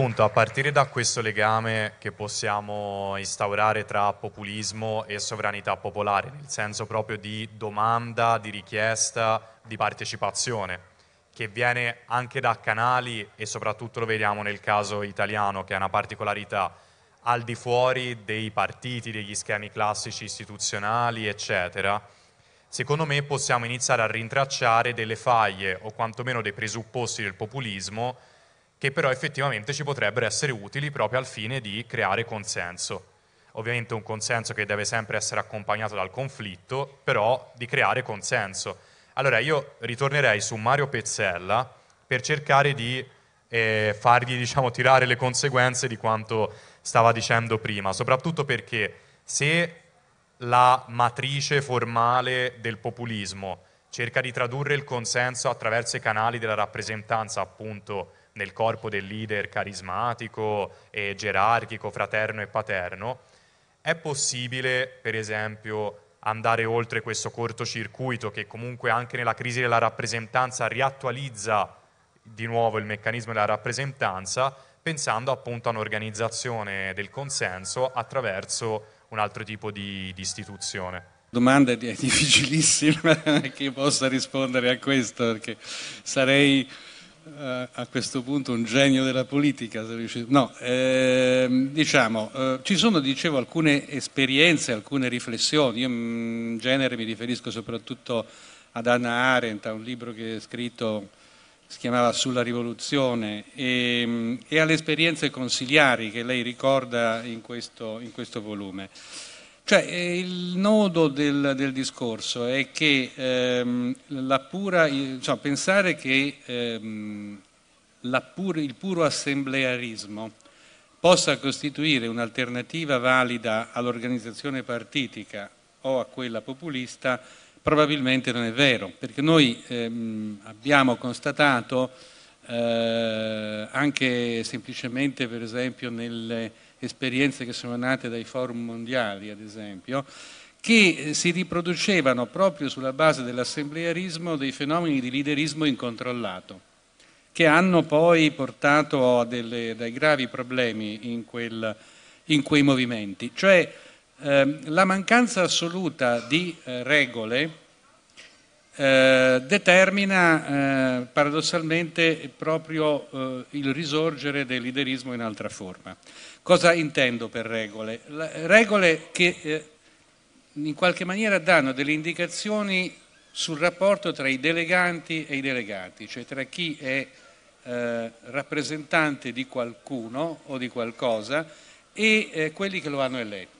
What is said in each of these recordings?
appunto a partire da questo legame che possiamo instaurare tra populismo e sovranità popolare, nel senso proprio di domanda, di richiesta, di partecipazione, che viene anche da canali e soprattutto lo vediamo nel caso italiano, che è una particolarità al di fuori dei partiti, degli schemi classici istituzionali, eccetera. Secondo me possiamo iniziare a rintracciare delle faglie o quantomeno dei presupposti del populismo che però effettivamente ci potrebbero essere utili proprio al fine di creare consenso. Ovviamente un consenso che deve sempre essere accompagnato dal conflitto, però di creare consenso. Allora io ritornerei su Mario Pezzella per cercare di eh, fargli diciamo, tirare le conseguenze di quanto stava dicendo prima, soprattutto perché se la matrice formale del populismo cerca di tradurre il consenso attraverso i canali della rappresentanza appunto nel corpo del leader carismatico e gerarchico, fraterno e paterno, è possibile, per esempio, andare oltre questo cortocircuito che comunque anche nella crisi della rappresentanza riattualizza di nuovo il meccanismo della rappresentanza, pensando appunto a un'organizzazione del consenso attraverso un altro tipo di, di istituzione. Domanda difficilissima eh, che io possa rispondere a questo, perché sarei eh, a questo punto un genio della politica. Se No, eh, diciamo, eh, ci sono, dicevo, alcune esperienze, alcune riflessioni. Io mm, in genere mi riferisco soprattutto ad Anna Arendt, a un libro che è scritto si chiamava Sulla rivoluzione, e, mm, e alle esperienze consigliari che lei ricorda in questo, in questo volume. Cioè, eh, il nodo del, del, discorso è che ehm, pura, cioè, pensare che ehm, pur, il puro assemblearismo possa costituire un'alternativa valida all'organizzazione partitica o a quella populista probabilmente non è vero, perché noi ehm, abbiamo constatato eh, anche semplicemente per esempio nelle esperienze che sono nate dai forum mondiali, ad esempio, che eh, si riproducevano proprio sulla base dell'assemblearismo dei fenomeni di liderismo incontrollato, che hanno poi portato a delle, dei gravi problemi in, quel, in quei movimenti. Cioè eh, la mancanza assoluta di eh, regole eh, determina eh, paradossalmente proprio eh, il risorgere del liderismo in altra forma. Cosa intendo per regole? La, regole che eh, in qualche maniera danno delle indicazioni sul rapporto tra i deleganti e i delegati, cioè tra chi è eh, rappresentante di qualcuno o di qualcosa e quelli che lo hanno eletto.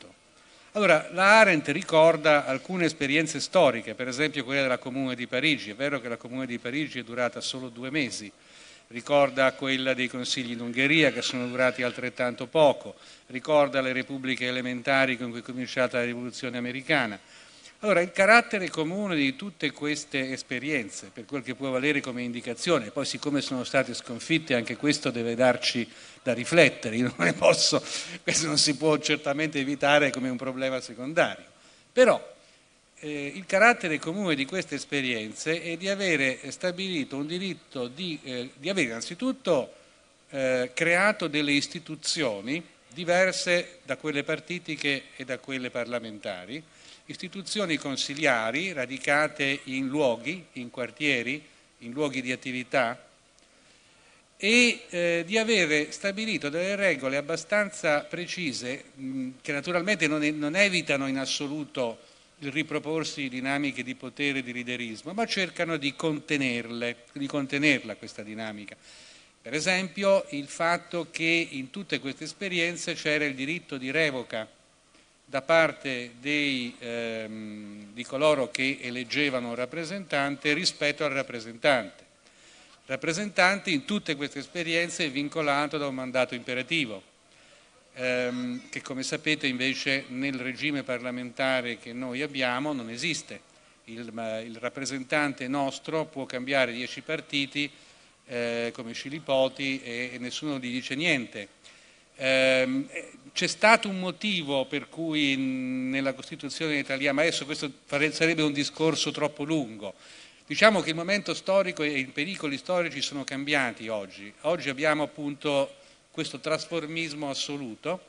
Allora, la Arendt ricorda alcune esperienze storiche, per esempio quella della Comune di Parigi, è vero che la Comune di Parigi è durata solo due mesi, ricorda quella dei consigli in Ungheria che sono durati altrettanto poco, ricorda le repubbliche elementari con cui è cominciata la rivoluzione americana, allora, il carattere comune di tutte queste esperienze, per quel che può valere come indicazione, poi siccome sono state sconfitte anche questo deve darci da riflettere, io non ne posso, questo non si può certamente evitare come un problema secondario, però eh, il carattere comune di queste esperienze è di avere stabilito un diritto di, eh, di avere innanzitutto eh, creato delle istituzioni diverse da quelle partitiche e da quelle parlamentari, istituzioni consiliari radicate in luoghi, in quartieri, in luoghi di attività e eh, di avere stabilito delle regole abbastanza precise mh, che naturalmente non, è, non evitano in assoluto il riproporsi di dinamiche di potere e di liderismo, ma cercano di, di contenerla questa dinamica. Per esempio il fatto che in tutte queste esperienze c'era il diritto di revoca da parte dei, ehm, di coloro che eleggevano un rappresentante rispetto al rappresentante. Il rappresentante in tutte queste esperienze è vincolato da un mandato imperativo, ehm, che come sapete invece nel regime parlamentare che noi abbiamo non esiste. Il, il rappresentante nostro può cambiare dieci partiti eh, come Scilipoti e, e, nessuno gli dice niente. Ehm, eh, c'è stato un motivo per cui nella Costituzione italiana, ma adesso questo sarebbe un discorso troppo lungo, Diciamo che il momento storico e i pericoli storici sono cambiati oggi. Oggi abbiamo appunto questo trasformismo assoluto.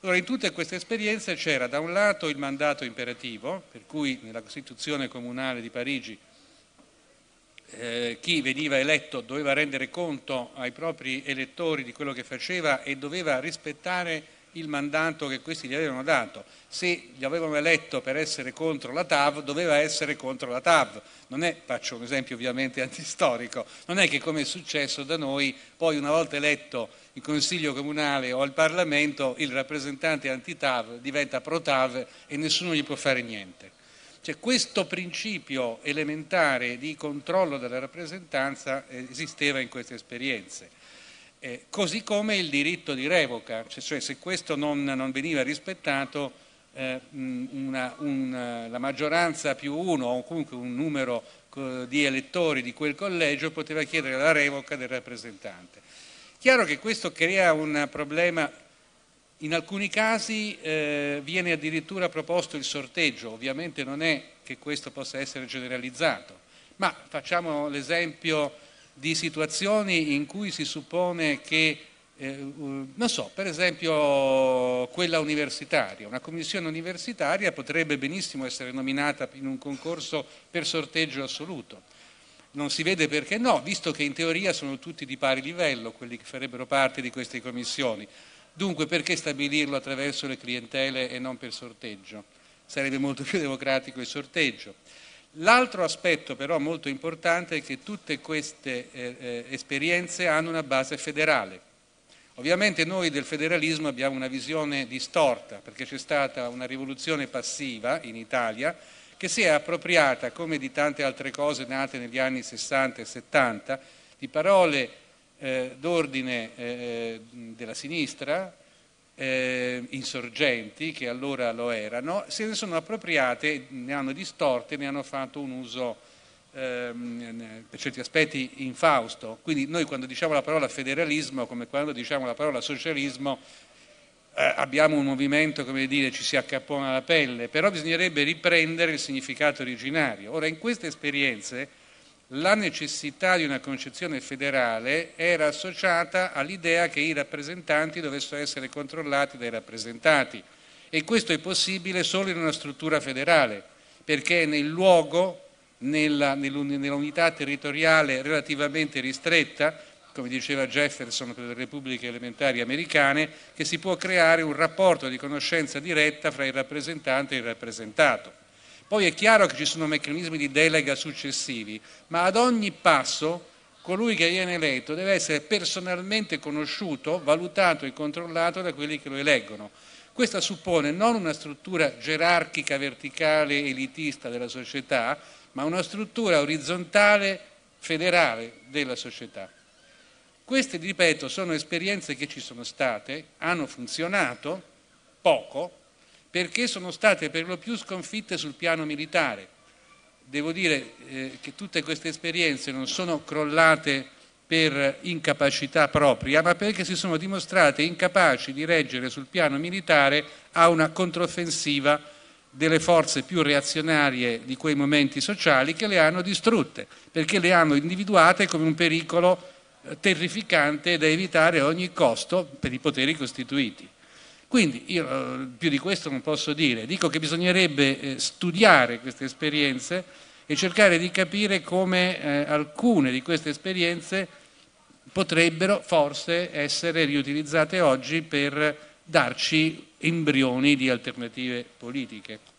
Allora, in tutte queste esperienze c'era da un lato il mandato imperativo, per cui nella Costituzione comunale di Parigi eh, chi veniva eletto doveva rendere conto ai propri elettori di quello che faceva e doveva rispettare il mandato che questi gli avevano dato. Se gli avevano eletto per essere contro la TAV, doveva essere contro la TAV. Non è, faccio un esempio ovviamente antistorico, non è che come è successo da noi, poi una volta eletto il Consiglio Comunale o al Parlamento, il rappresentante anti-TAV diventa pro-TAV e nessuno gli può fare niente. Cioè questo principio elementare di controllo della rappresentanza eh, esisteva in queste esperienze. Eh, così come il diritto di revoca, cioè, cioè se questo non, non veniva rispettato eh, una, un, eh, la maggioranza più uno o comunque un numero di elettori di quel collegio poteva chiedere la revoca del rappresentante. Chiaro che questo crea un problema in alcuni casi eh, viene addirittura proposto il sorteggio, ovviamente non è che questo possa essere generalizzato, ma facciamo l'esempio di situazioni in cui si suppone che, eh, non so, per esempio quella universitaria, una commissione universitaria potrebbe benissimo essere nominata in un concorso per sorteggio assoluto. Non si vede perché no, visto che in teoria sono tutti di pari livello quelli che farebbero parte di queste commissioni. Dunque perché stabilirlo attraverso le clientele e non per sorteggio? Sarebbe molto più democratico il sorteggio. L'altro aspetto però molto importante è che tutte queste eh, eh, esperienze hanno una base federale. Ovviamente noi del federalismo abbiamo una visione distorta perché c'è stata una rivoluzione passiva in Italia che si è appropriata, come di tante altre cose nate negli anni 60 e 70, di parole eh, d'ordine eh, eh, della sinistra, eh, insorgenti, che allora lo erano, se ne sono appropriate, ne hanno distorte, ne hanno fatto un uso ehm, per certi aspetti infausto. Quindi noi quando diciamo la parola federalismo, come quando diciamo la parola socialismo, eh, abbiamo un movimento, come dire, ci si accappona la pelle, però bisognerebbe riprendere il significato originario. Ora, in queste esperienze la necessità di una concezione federale era associata all'idea che i rappresentanti dovessero essere controllati dai rappresentati e questo è possibile solo in una struttura federale perché è nel luogo, nella, nell'unità territoriale relativamente ristretta, come diceva Jefferson per le repubbliche elementari americane, che si può creare un rapporto di conoscenza diretta fra il rappresentante e il rappresentato. Poi è chiaro che ci sono meccanismi di delega successivi, ma ad ogni passo colui che viene eletto deve essere personalmente conosciuto, valutato e controllato da quelli che lo eleggono. Questa suppone non una struttura gerarchica, verticale, elitista della società, ma una struttura orizzontale, federale della società. Queste, ripeto, sono esperienze che ci sono state, hanno funzionato poco, perché sono state per lo più sconfitte sul piano militare. Devo dire eh, che tutte queste esperienze non sono crollate per incapacità propria, ma perché si sono dimostrate incapaci di reggere sul piano militare a una controffensiva delle forze più reazionarie di quei momenti sociali che le hanno distrutte, perché le hanno individuate come un pericolo eh, terrificante da evitare a ogni costo per i poteri costituiti. Quindi io eh, più di questo non posso dire, dico che bisognerebbe eh, studiare queste esperienze e cercare di capire come eh, alcune di queste esperienze potrebbero forse essere riutilizzate oggi per darci embrioni di alternative politiche.